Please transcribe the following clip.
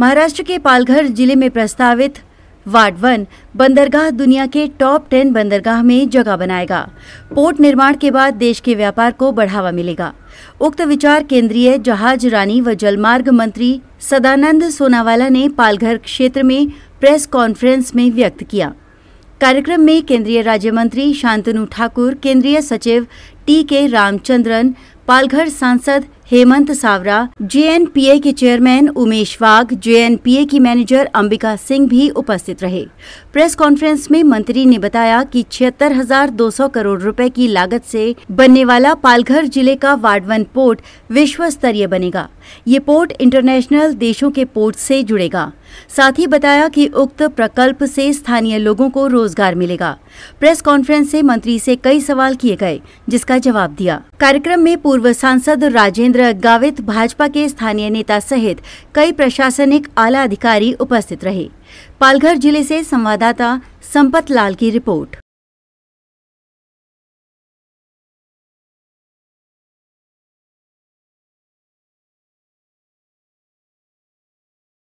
महाराष्ट्र के पालघर जिले में प्रस्तावित वार्ड वन बंदरगाह दुनिया के टॉप टेन बंदरगाह में जगह बनाएगा पोर्ट निर्माण के बाद देश के व्यापार को बढ़ावा मिलेगा उक्त विचार केंद्रीय जहाज रानी व जलमार्ग मंत्री सदानंद सोनावाला ने पालघर क्षेत्र में प्रेस कॉन्फ्रेंस में व्यक्त किया कार्यक्रम में केंद्रीय राज्य मंत्री शांतनु ठाकुर केंद्रीय सचिव टी के रामचंद्रन पालघर सांसद हेमंत सावरा जेएनपीए के चेयरमैन उमेश वाघ जेएनपीए की मैनेजर अंबिका सिंह भी उपस्थित रहे प्रेस कॉन्फ्रेंस में मंत्री ने बताया कि छिहत्तर हजार दो सौ करोड़ रुपए की लागत से बनने वाला पालघर जिले का वार्ड वन पोर्ट विश्व स्तरीय बनेगा ये पोर्ट इंटरनेशनल देशों के पोर्ट से जुड़ेगा साथ ही बताया कि उक्त प्रकल्प से स्थानीय लोगों को रोजगार मिलेगा प्रेस कॉन्फ्रेंस से मंत्री से कई सवाल किए गए जिसका जवाब दिया कार्यक्रम में पूर्व सांसद राजेंद्र गावित भाजपा के स्थानीय नेता सहित कई प्रशासनिक आला अधिकारी उपस्थित रहे पालघर जिले से संवाददाता संपत लाल की रिपोर्ट